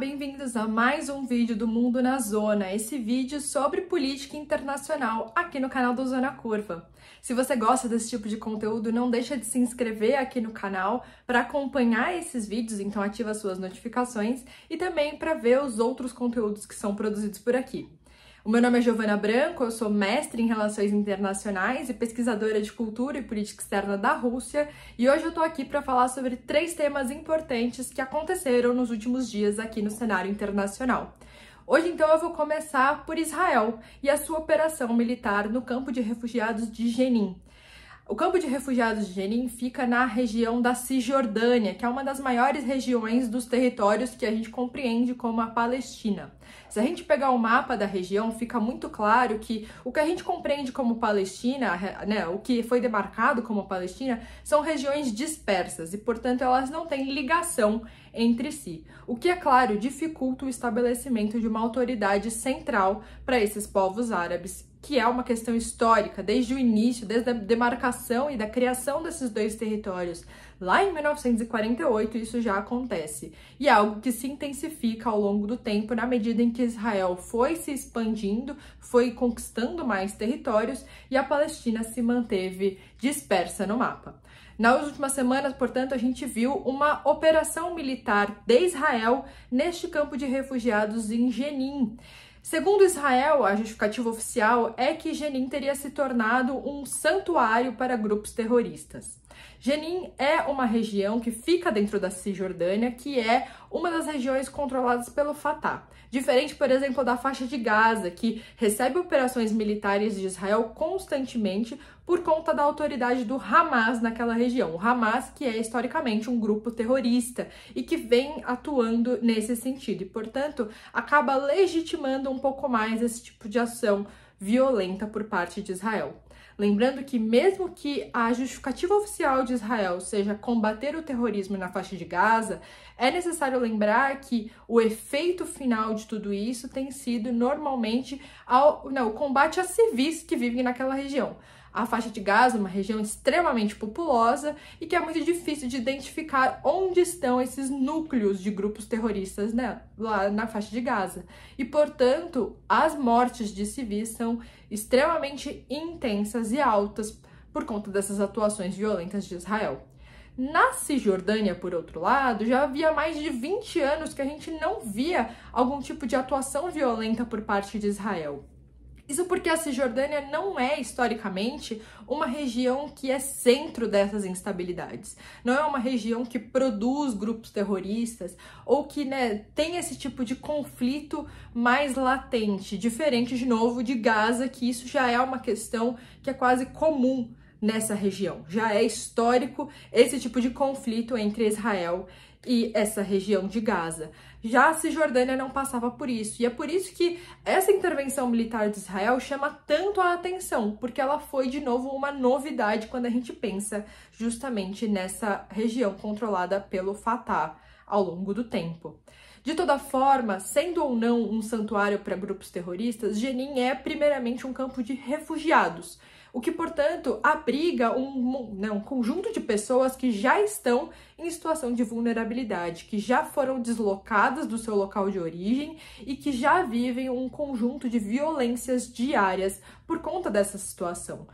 bem-vindos a mais um vídeo do Mundo na Zona, esse vídeo sobre política internacional aqui no canal do Zona Curva. Se você gosta desse tipo de conteúdo, não deixa de se inscrever aqui no canal para acompanhar esses vídeos, então ativa suas notificações e também para ver os outros conteúdos que são produzidos por aqui. O meu nome é Giovana Branco, eu sou mestre em Relações Internacionais e pesquisadora de Cultura e Política Externa da Rússia, e hoje eu tô aqui para falar sobre três temas importantes que aconteceram nos últimos dias aqui no cenário internacional. Hoje, então, eu vou começar por Israel e a sua operação militar no campo de refugiados de Jenin. O campo de refugiados de Jenin fica na região da Cisjordânia, que é uma das maiores regiões dos territórios que a gente compreende como a Palestina. Se a gente pegar o um mapa da região, fica muito claro que o que a gente compreende como Palestina, né, o que foi demarcado como Palestina, são regiões dispersas e, portanto, elas não têm ligação entre si. O que, é claro, dificulta o estabelecimento de uma autoridade central para esses povos árabes que é uma questão histórica, desde o início, desde a demarcação e da criação desses dois territórios. Lá em 1948, isso já acontece, e é algo que se intensifica ao longo do tempo na medida em que Israel foi se expandindo, foi conquistando mais territórios e a Palestina se manteve dispersa no mapa. Nas últimas semanas, portanto, a gente viu uma operação militar de Israel neste campo de refugiados em Jenin. Segundo Israel, a justificativa oficial é que Jenin teria se tornado um santuário para grupos terroristas. Jenin é uma região que fica dentro da Cisjordânia, que é uma das regiões controladas pelo Fatah. Diferente, por exemplo, da faixa de Gaza, que recebe operações militares de Israel constantemente por conta da autoridade do Hamas naquela região. O Hamas, que é historicamente um grupo terrorista e que vem atuando nesse sentido, e portanto acaba legitimando um pouco mais esse tipo de ação violenta por parte de Israel. Lembrando que, mesmo que a justificativa oficial de Israel seja combater o terrorismo na faixa de Gaza, é necessário lembrar que o efeito final de tudo isso tem sido normalmente ao, não, o combate a civis que vivem naquela região. A faixa de Gaza, uma região extremamente populosa e que é muito difícil de identificar onde estão esses núcleos de grupos terroristas né, lá na faixa de Gaza. E, portanto, as mortes de civis são extremamente intensas e altas por conta dessas atuações violentas de Israel. Na Cisjordânia, por outro lado, já havia mais de 20 anos que a gente não via algum tipo de atuação violenta por parte de Israel. Isso porque a Cisjordânia não é, historicamente, uma região que é centro dessas instabilidades. Não é uma região que produz grupos terroristas ou que né, tem esse tipo de conflito mais latente, diferente, de novo, de Gaza, que isso já é uma questão que é quase comum nessa região. Já é histórico esse tipo de conflito entre Israel e essa região de Gaza. Já a Cisjordânia não passava por isso, e é por isso que essa intervenção militar de Israel chama tanto a atenção, porque ela foi de novo uma novidade quando a gente pensa justamente nessa região controlada pelo Fatah ao longo do tempo. De toda forma, sendo ou não um santuário para grupos terroristas, Jenin é primeiramente um campo de refugiados o que, portanto, abriga um, né, um conjunto de pessoas que já estão em situação de vulnerabilidade, que já foram deslocadas do seu local de origem e que já vivem um conjunto de violências diárias por conta dessa situação.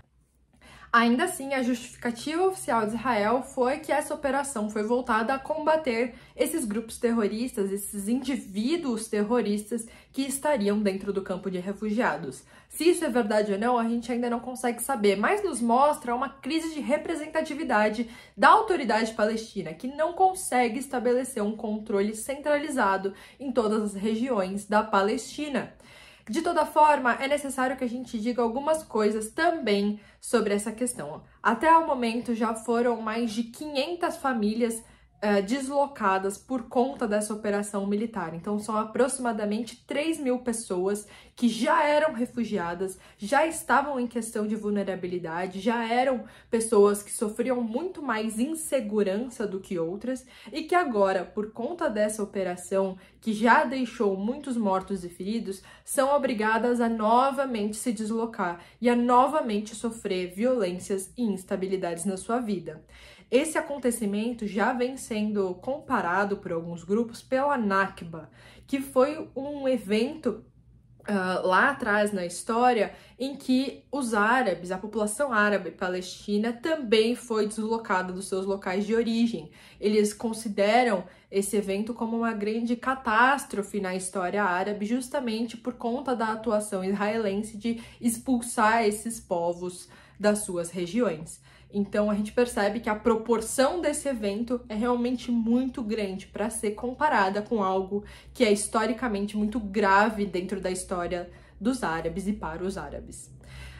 Ainda assim, a justificativa oficial de Israel foi que essa operação foi voltada a combater esses grupos terroristas, esses indivíduos terroristas que estariam dentro do campo de refugiados. Se isso é verdade ou não, a gente ainda não consegue saber, mas nos mostra uma crise de representatividade da autoridade palestina, que não consegue estabelecer um controle centralizado em todas as regiões da Palestina. De toda forma, é necessário que a gente diga algumas coisas também sobre essa questão. Até o momento já foram mais de 500 famílias é, deslocadas por conta dessa operação militar. Então, são aproximadamente 3 mil pessoas que já eram refugiadas, já estavam em questão de vulnerabilidade, já eram pessoas que sofriam muito mais insegurança do que outras e que agora, por conta dessa operação que já deixou muitos mortos e feridos, são obrigadas a novamente se deslocar e a novamente sofrer violências e instabilidades na sua vida. Esse acontecimento já vem sendo comparado por alguns grupos pela Nakba, que foi um evento Uh, lá atrás na história, em que os árabes, a população árabe palestina também foi deslocada dos seus locais de origem. Eles consideram esse evento como uma grande catástrofe na história árabe, justamente por conta da atuação israelense de expulsar esses povos das suas regiões. Então a gente percebe que a proporção desse evento é realmente muito grande para ser comparada com algo que é historicamente muito grave dentro da história dos árabes e para os árabes.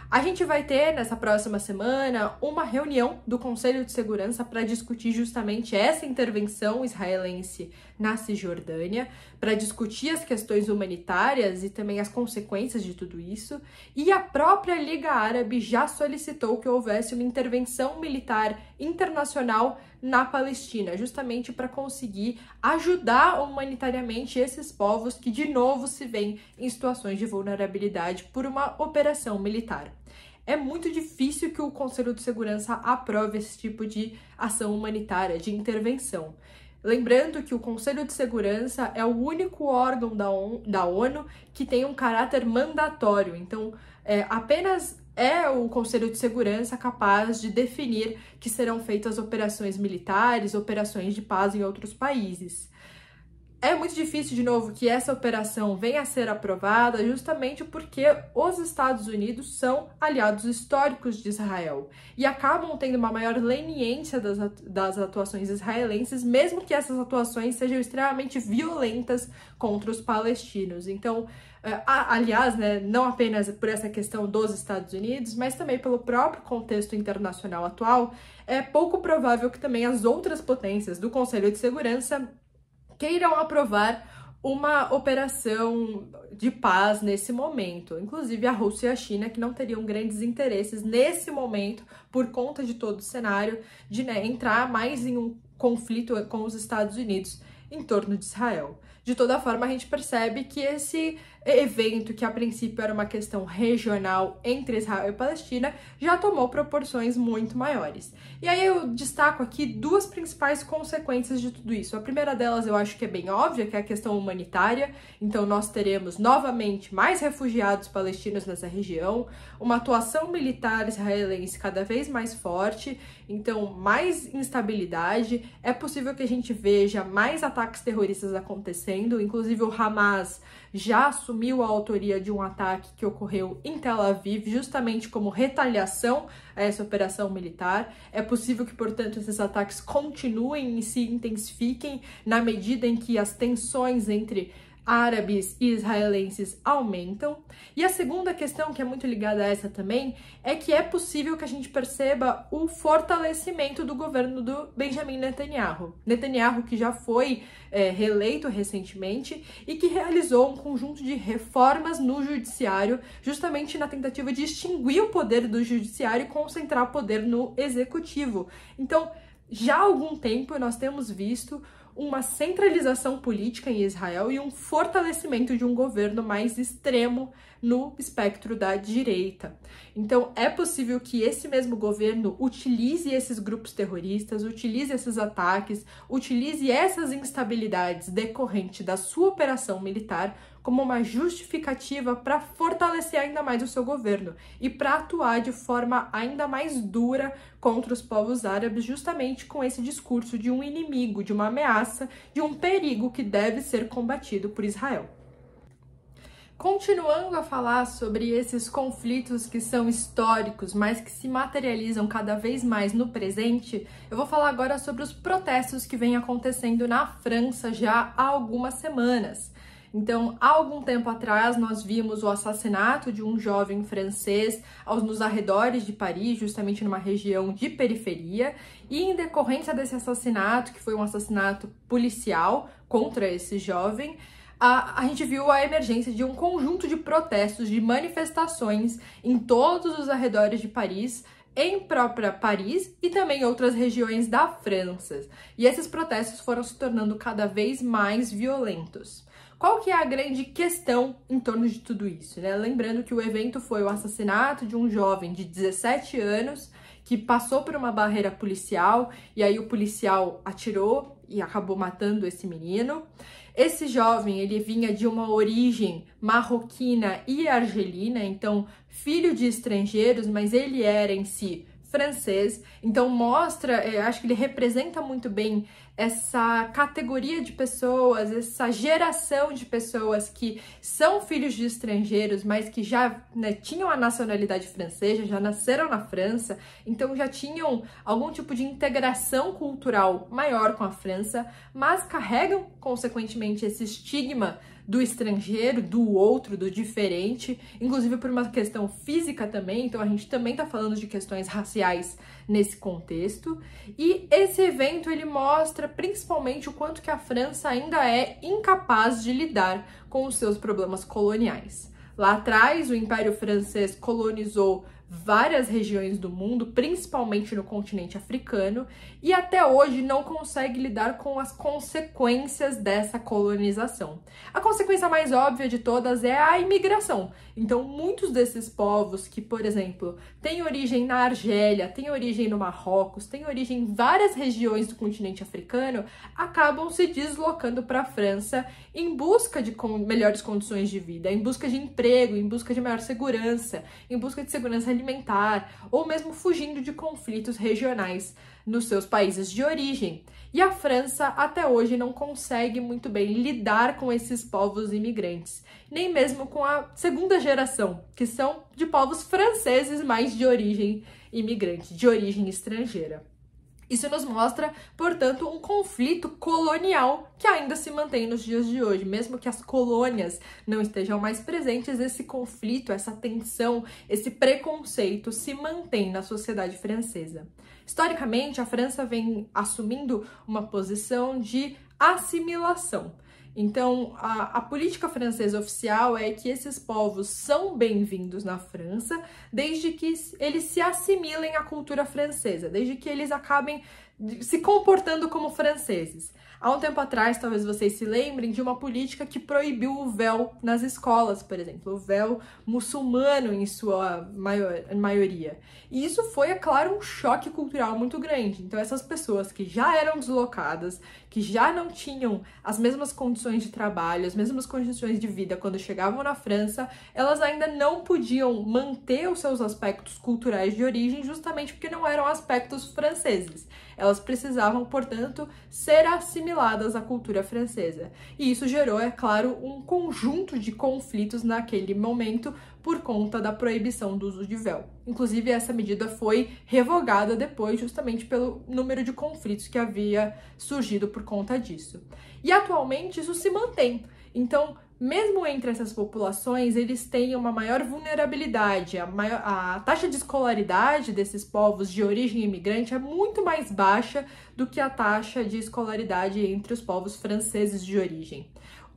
A gente vai ter nessa próxima semana uma reunião do Conselho de Segurança para discutir justamente essa intervenção israelense na Cisjordânia, para discutir as questões humanitárias e também as consequências de tudo isso. E a própria Liga Árabe já solicitou que houvesse uma intervenção militar internacional na Palestina, justamente para conseguir ajudar humanitariamente esses povos que de novo se veem em situações de vulnerabilidade por uma operação militar. É muito difícil que o Conselho de Segurança aprove esse tipo de ação humanitária, de intervenção. Lembrando que o Conselho de Segurança é o único órgão da, ONU que tem um caráter mandatório, então é, apenas é o Conselho de Segurança capaz de definir que serão feitas operações militares, operações de paz em outros países. É muito difícil, de novo, que essa operação venha a ser aprovada, justamente porque os Estados Unidos são aliados históricos de Israel e acabam tendo uma maior leniência das, atuações israelenses, mesmo que essas atuações sejam extremamente violentas contra os palestinos. Então, é, aliás, né, não apenas por essa questão dos Estados Unidos, mas também pelo próprio contexto internacional atual, é pouco provável que também as outras potências do Conselho de Segurança queiram aprovar uma operação de paz nesse momento. Inclusive a Rússia e a China, que não teriam grandes interesses nesse momento, por conta de todo o cenário, de né, entrar mais em um conflito com os Estados Unidos em torno de Israel de toda forma, a gente percebe que esse evento, que a princípio era uma questão regional entre Israel e Palestina, já tomou proporções muito maiores. E aí eu destaco aqui duas principais consequências de tudo isso. A primeira delas eu acho que é bem óbvia, que é a questão humanitária. Então nós teremos novamente mais refugiados palestinos nessa região, uma atuação militar israelense cada vez mais forte, então mais instabilidade. É possível que a gente veja mais ataques terroristas acontecendo acontecendo. Inclusive, o Hamas já assumiu a autoria de um ataque que ocorreu em Tel Aviv, justamente como retaliação a essa operação militar. É possível que, portanto, esses ataques continuem e se intensifiquem na medida em que as tensões entre árabes e israelenses aumentam. E a segunda questão, que é muito ligada a essa também, é que é possível que a gente perceba o fortalecimento do governo do Benjamin Netanyahu. Netanyahu, que já foi é, reeleito recentemente e que realizou um conjunto de reformas no judiciário, justamente na tentativa de extinguir o poder do judiciário e concentrar o poder no executivo. Então, já há algum tempo nós temos visto uma centralização política em Israel e um fortalecimento de um governo mais extremo no espectro da direita. Então, é possível que esse mesmo governo utilize esses grupos terroristas, utilize esses ataques, utilize essas instabilidades decorrentes da sua operação militar como uma justificativa para fortalecer ainda mais o seu governo e para atuar de forma ainda mais dura contra os povos árabes, justamente com esse discurso de um inimigo, de uma ameaça, de um perigo que deve ser combatido por Israel. Continuando a falar sobre esses conflitos que são históricos, mas que se materializam cada vez mais no presente, eu vou falar agora sobre os protestos que vêm acontecendo na França já há algumas semanas. Então, há algum tempo atrás, nós vimos o assassinato de um jovem francês aos nos arredores de Paris, justamente numa região de periferia, e em decorrência desse assassinato, que foi um assassinato policial contra esse jovem, a, a, gente viu a emergência de um conjunto de protestos, de manifestações em todos os arredores de Paris, em própria Paris e também outras regiões da França. E esses protestos foram se tornando cada vez mais violentos. Qual que é a grande questão em torno de tudo isso? Né? Lembrando que o evento foi o assassinato de um jovem de 17 anos que passou por uma barreira policial e aí o policial atirou e acabou matando esse menino. Esse jovem, ele vinha de uma origem marroquina e argelina, então filho de estrangeiros, mas ele era em si francês. Então mostra, é, acho que ele representa muito bem essa categoria de pessoas, essa geração de pessoas que são filhos de estrangeiros, mas que já né, tinham a nacionalidade francesa, já nasceram na França, então já tinham algum tipo de integração cultural maior com a França, mas carregam consequentemente esse estigma do estrangeiro, do outro, do diferente, inclusive por uma questão física também, então a gente também está falando de questões raciais nesse contexto. E esse evento ele mostra principalmente o quanto que a França ainda é incapaz de lidar com os seus problemas coloniais. Lá atrás, o Império Francês colonizou várias regiões do mundo, principalmente no continente africano, e até hoje não consegue lidar com as consequências dessa colonização. A consequência mais óbvia de todas é a imigração. Então, muitos desses povos que, por exemplo, têm origem na Argélia, têm origem no Marrocos, têm origem em várias regiões do continente africano, acabam se deslocando para a França em busca de melhores condições de vida, em busca de emprego, em busca de maior segurança, em busca de segurança alimentar ou mesmo fugindo de conflitos regionais nos seus países de origem. E a França até hoje não consegue muito bem lidar com esses povos imigrantes, nem mesmo com a segunda geração, que são de povos franceses mais de origem imigrante, de origem estrangeira. Isso nos mostra, portanto, um conflito colonial que ainda se mantém nos dias de hoje. Mesmo que as colônias não estejam mais presentes, esse conflito, essa tensão, esse preconceito se mantém na sociedade francesa. Historicamente, a França vem assumindo uma posição de assimilação então, a, a política francesa oficial é que esses povos são bem-vindos na França, desde que eles se assimilem à cultura francesa, desde que eles acabem se comportando como franceses. Há um tempo atrás, talvez vocês se lembrem de uma política que proibiu o véu nas escolas, por exemplo, o véu muçulmano em sua maior, maioria. E isso foi, é claro, um choque cultural muito grande. Então, essas pessoas que já eram deslocadas, que já não tinham as mesmas condições de trabalho, as mesmas condições de vida quando chegavam na França, elas ainda não podiam manter os seus aspectos culturais de origem, justamente porque não eram aspectos franceses. Elas precisavam, portanto, ser assimiladas à cultura francesa. E isso gerou, é claro, um conjunto de conflitos naquele momento por conta da proibição do uso de véu. Inclusive, essa medida foi revogada depois, justamente pelo número de conflitos que havia surgido por conta disso. E atualmente isso se mantém. Então, mesmo entre essas populações, eles têm uma maior vulnerabilidade. A, maior, a, taxa de escolaridade desses povos de origem imigrante é muito mais baixa do que a taxa de escolaridade entre os povos franceses de origem.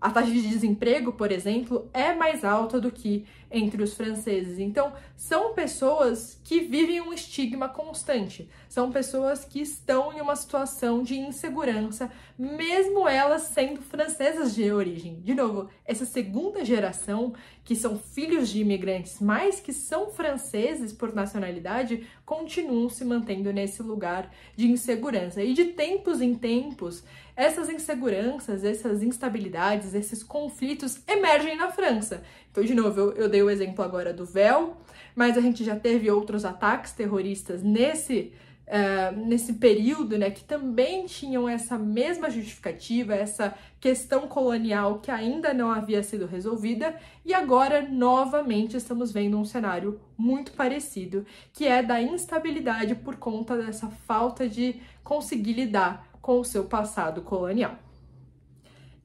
A taxa de desemprego, por exemplo, é mais alta do que entre os franceses. Então, são pessoas que vivem um estigma constante, são pessoas que estão em uma situação de insegurança, mesmo elas sendo francesas de origem. De novo, essa segunda geração, que são filhos de imigrantes, mas que são franceses por nacionalidade, continuam se mantendo nesse lugar de insegurança. E de tempos em tempos, essas inseguranças, essas instabilidades, esses conflitos emergem na França. Então, de novo, eu, eu dei o exemplo agora do véu, mas a gente já teve outros ataques terroristas nesse Uh, nesse período, né, que também tinham essa mesma justificativa, essa questão colonial que ainda não havia sido resolvida, e agora novamente estamos vendo um cenário muito parecido, que é da instabilidade por conta dessa falta de conseguir lidar com o seu passado colonial.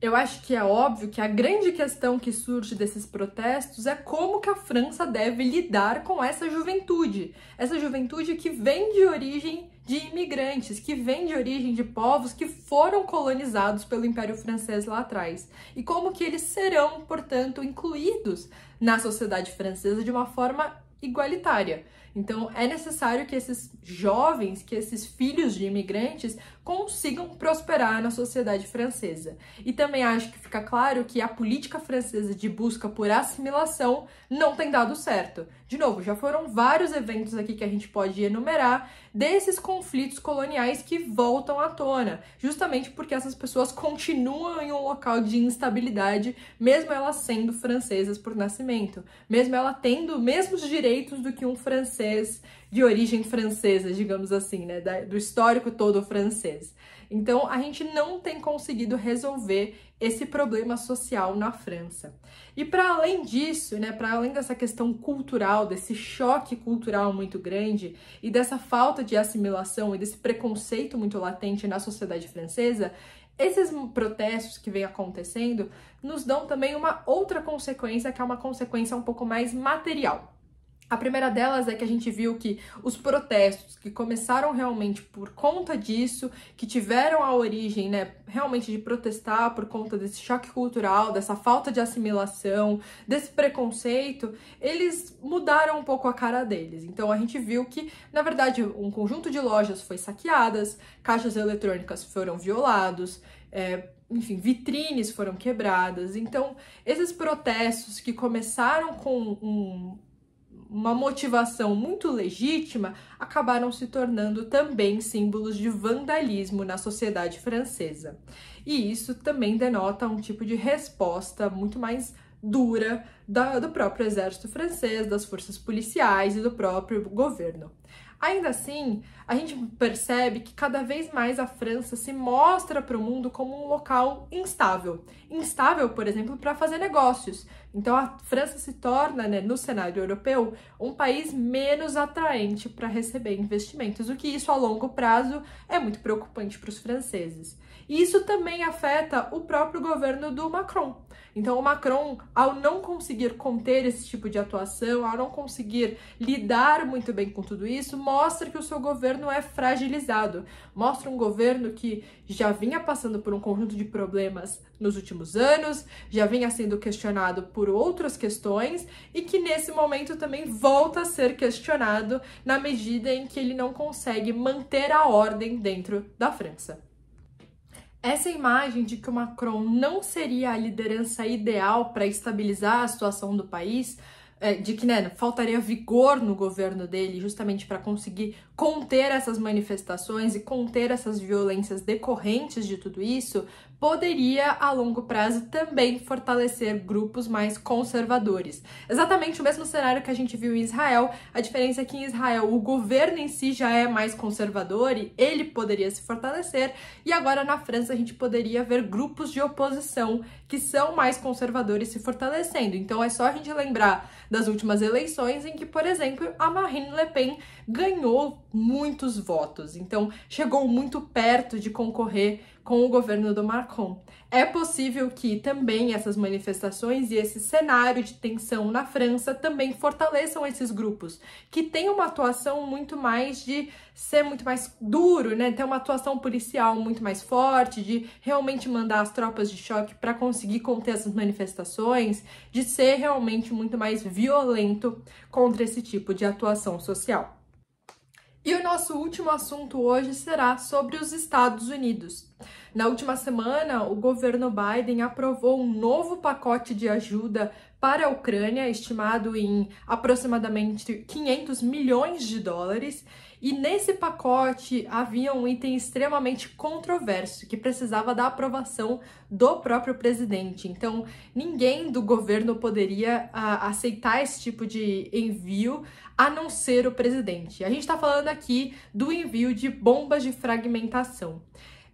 Eu acho que é óbvio que a grande questão que surge desses protestos é como que a França deve lidar com essa juventude, essa juventude que vem de origem de imigrantes, que vem de origem de povos que foram colonizados pelo Império Francês lá atrás. E como que eles serão, portanto, incluídos na sociedade francesa de uma forma igualitária. Então, é necessário que esses jovens, que esses filhos de imigrantes consigam prosperar na sociedade francesa. E também acho que fica claro que a política francesa de busca por assimilação não tem dado certo. De novo, já foram vários eventos aqui que a gente pode enumerar desses conflitos coloniais que voltam à tona, justamente porque essas pessoas continuam em um local de instabilidade, mesmo elas sendo francesas por nascimento, mesmo ela tendo mesmos direitos do que um francês de origem francesa, digamos assim, né? Da, do histórico todo francês. Então, a gente não tem conseguido resolver esse problema social na França. E para além disso, né, para além dessa questão cultural, desse choque cultural muito grande e dessa falta de assimilação e desse preconceito muito latente na sociedade francesa, esses protestos que vêm acontecendo nos dão também uma outra consequência, que é uma consequência um pouco mais material. A primeira delas é que a gente viu que os protestos que começaram realmente por conta disso, que tiveram a origem, né, realmente de protestar por conta desse choque cultural, dessa falta de assimilação, desse preconceito, eles mudaram um pouco a cara deles. Então a gente viu que, na verdade, um conjunto de lojas foi saqueadas, caixas eletrônicas foram violados, é, enfim, vitrines foram quebradas. Então, esses protestos que começaram com um uma motivação muito legítima, acabaram se tornando também símbolos de vandalismo na sociedade francesa. E isso também denota um tipo de resposta muito mais dura da, do próprio exército francês, das forças policiais e do próprio governo. Ainda assim, a gente percebe que cada vez mais a França se mostra para o mundo como um local instável. Instável, por exemplo, para fazer negócios. Então a França se torna, né, no cenário europeu, um país menos atraente para receber investimentos, o que isso a longo prazo é muito preocupante para os franceses isso também afeta o próprio governo do Macron. Então, o Macron, ao não conseguir conter esse tipo de atuação, ao não conseguir lidar muito bem com tudo isso, mostra que o seu governo é fragilizado. Mostra um governo que já vinha passando por um conjunto de problemas nos últimos anos, já vinha sendo questionado por outras questões e que nesse momento também volta a ser questionado na medida em que ele não consegue manter a ordem dentro da França. Essa imagem de que o Macron não seria a liderança ideal para estabilizar a situação do país, é, de que né, faltaria vigor no governo dele, justamente para conseguir conter essas manifestações e conter essas violências decorrentes de tudo isso poderia a longo prazo também fortalecer grupos mais conservadores. Exatamente o mesmo cenário que a gente viu em Israel, a diferença é que em Israel o governo em si já é mais conservador e ele poderia se fortalecer, e agora na França a gente poderia ver grupos de oposição que são mais conservadores se fortalecendo. Então é só a gente lembrar das últimas eleições em que, por exemplo, a Marine Le Pen ganhou muitos votos, então chegou muito perto de concorrer com o governo do Macron. É possível que também essas manifestações e esse cenário de tensão na França também fortaleçam esses grupos, que têm uma atuação muito mais de ser muito mais duro, né? Ter uma atuação policial muito mais forte, de realmente mandar as tropas de choque para conseguir conter essas manifestações, de ser realmente muito mais violento contra esse tipo de atuação social. E o nosso último assunto hoje será sobre os Estados Unidos. Na última semana, o governo Biden aprovou um novo pacote de ajuda para a Ucrânia, estimado em aproximadamente 500 milhões de dólares, e nesse pacote havia um item extremamente controverso que precisava da aprovação do próprio presidente. Então, ninguém do governo poderia ah, aceitar esse tipo de envio a não ser o presidente. A gente está falando aqui do envio de bombas de fragmentação.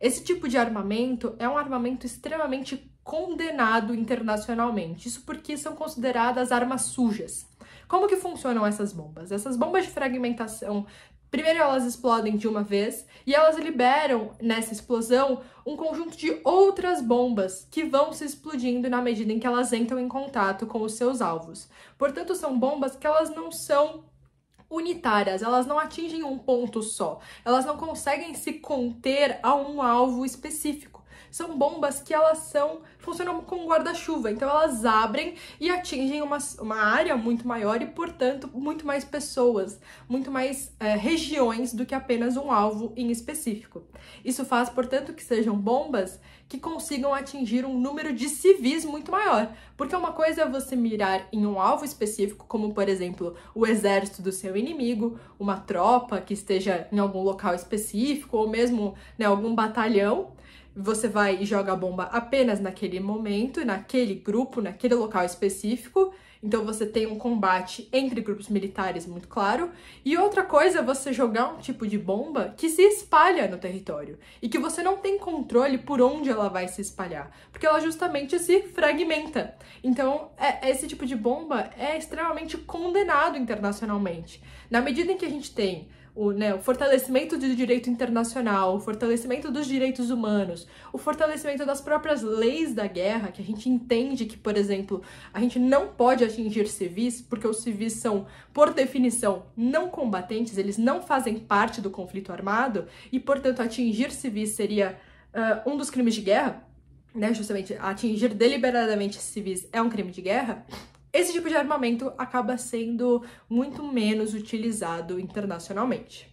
Esse tipo de armamento é um armamento extremamente condenado internacionalmente. Isso porque são consideradas armas sujas. Como que funcionam essas bombas? Essas bombas de fragmentação Primeiro elas explodem de uma vez e elas liberam nessa explosão um conjunto de outras bombas que vão se explodindo na medida em que elas entram em contato com os seus alvos. Portanto, são bombas que elas não são unitárias, elas não atingem um ponto só, elas não conseguem se conter a um alvo específico são bombas que elas são funcionam como guarda-chuva, então elas abrem e atingem uma, uma área muito maior e, portanto, muito mais pessoas, muito mais é, regiões do que apenas um alvo em específico. Isso faz, portanto, que sejam bombas que consigam atingir um número de civis muito maior, porque uma coisa é você mirar em um alvo específico, como por exemplo o exército do seu inimigo, uma tropa que esteja em algum local específico, ou mesmo né, algum batalhão, você vai e joga a bomba apenas naquele momento, naquele grupo, naquele local específico. Então você tem um combate entre grupos militares muito claro. E outra coisa é você jogar um tipo de bomba que se espalha no território e que você não tem controle por onde ela vai se espalhar, porque ela justamente se fragmenta. Então é, esse tipo de bomba é extremamente condenado internacionalmente. Na medida em que a gente tem o, né, o fortalecimento do direito internacional, o fortalecimento dos direitos humanos, o fortalecimento das próprias leis da guerra, que a gente entende que, por exemplo, a gente não pode atingir civis, porque os civis são, por definição, não combatentes, eles não fazem parte do conflito armado, e, portanto, atingir civis seria uh, um dos crimes de guerra, né, justamente atingir deliberadamente civis é um crime de guerra, esse tipo de armamento acaba sendo muito menos utilizado internacionalmente.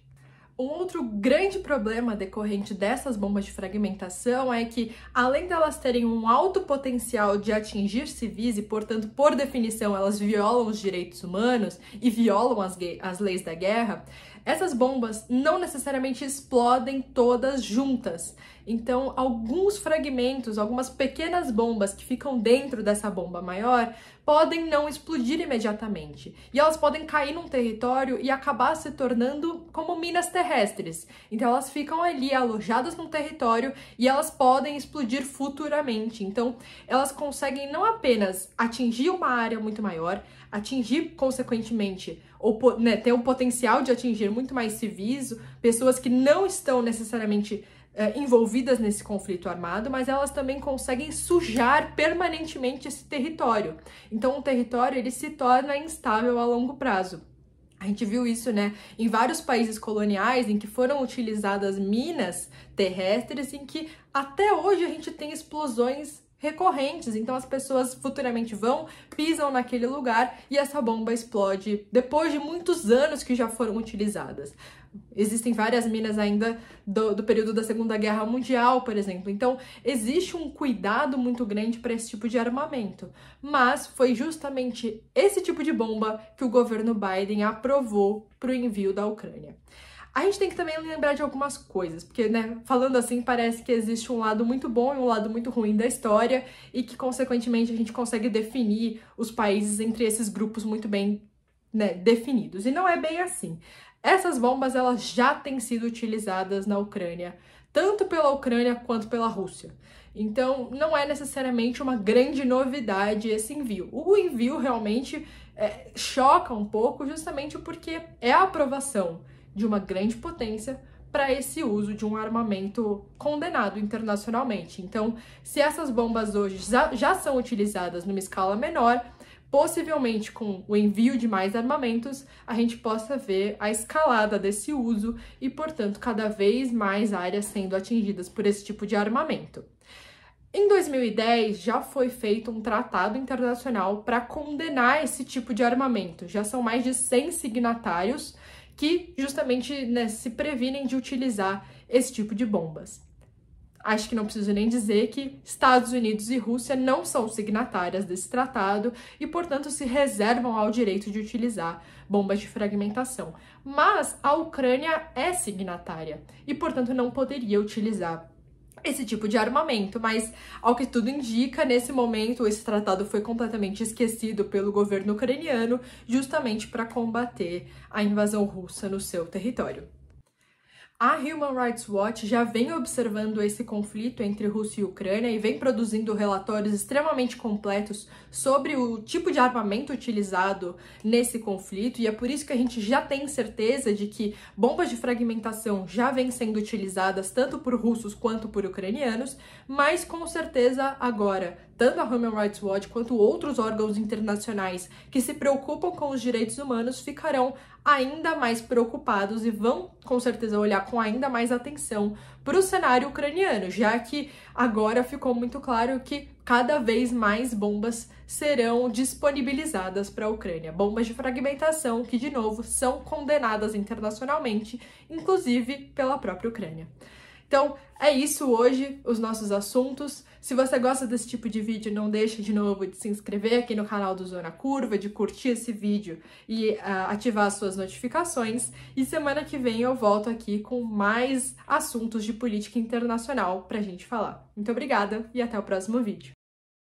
Um outro grande problema decorrente dessas bombas de fragmentação é que, além delas terem um alto potencial de atingir civis e, portanto, por definição, elas violam os direitos humanos e violam as, as leis da guerra, essas bombas não necessariamente explodem todas juntas. Então, alguns fragmentos, algumas pequenas bombas que ficam dentro dessa bomba maior podem não explodir imediatamente. E elas podem cair num território e acabar se tornando como minas terrestres. Então, elas ficam ali alojadas num território e elas podem explodir futuramente. Então, elas conseguem não apenas atingir uma área muito maior, atingir, consequentemente, ou né, ter o potencial de atingir muito mais civis, pessoas que não estão necessariamente é, envolvidas nesse conflito armado, mas elas também conseguem sujar permanentemente esse território. Então, o território ele se torna instável a longo prazo. A gente viu isso, né, em vários países coloniais em que foram utilizadas minas terrestres, em que até hoje a gente tem explosões recorrentes. Então as pessoas futuramente vão, pisam naquele lugar e essa bomba explode depois de muitos anos que já foram utilizadas. Existem várias minas ainda do, do período da Segunda Guerra Mundial, por exemplo. Então, existe um cuidado muito grande para esse tipo de armamento. Mas foi justamente esse tipo de bomba que o governo Biden aprovou para o envio da Ucrânia. A gente tem que também lembrar de algumas coisas, porque, né, falando assim, parece que existe um lado muito bom e um lado muito ruim da história, e que, consequentemente, a gente consegue definir os países entre esses grupos muito bem né, definidos. E não é bem assim. Essas bombas elas já têm sido utilizadas na Ucrânia, tanto pela Ucrânia quanto pela Rússia. Então, não é necessariamente uma grande novidade esse envio. O envio realmente é, choca um pouco, justamente porque é a aprovação de uma grande potência para esse uso de um armamento condenado internacionalmente. Então, se essas bombas hoje já, já são utilizadas numa escala menor, possivelmente com o envio de mais armamentos, a gente possa ver a escalada desse uso e, portanto, cada vez mais áreas sendo atingidas por esse tipo de armamento. Em 2010 já foi feito um tratado internacional para condenar esse tipo de armamento. Já são mais de 100 signatários que justamente né, se previnem de utilizar esse tipo de bombas. Acho que não preciso nem dizer que Estados Unidos e Rússia não são signatárias desse tratado e, portanto, se reservam ao direito de utilizar bombas de fragmentação. Mas a Ucrânia é signatária e, portanto, não poderia utilizar esse tipo de armamento, mas ao que tudo indica, nesse momento esse tratado foi completamente esquecido pelo governo ucraniano, justamente para combater a invasão russa no seu território. A Human Rights Watch já vem observando esse conflito entre Rússia e Ucrânia e vem produzindo relatórios extremamente completos sobre o tipo de armamento utilizado nesse conflito, e é por isso que a gente já tem certeza de que bombas de fragmentação já vêm sendo utilizadas tanto por russos quanto por ucranianos, mas com certeza agora tanto a Human Rights Watch quanto outros órgãos internacionais que se preocupam com os direitos humanos ficarão ainda mais preocupados e vão com certeza olhar com ainda mais atenção para o cenário ucraniano, já que agora ficou muito claro que cada vez mais bombas serão disponibilizadas para a Ucrânia. Bombas de fragmentação que, de novo, são condenadas internacionalmente, inclusive pela própria Ucrânia. Então, é isso hoje, os nossos assuntos. Se você gosta desse tipo de vídeo, não deixe de novo de se inscrever aqui no canal do Zona Curva, de curtir esse vídeo e uh, ativar as suas notificações. E semana que vem eu volto aqui com mais assuntos de política internacional pra gente falar. Muito obrigada e até o próximo vídeo.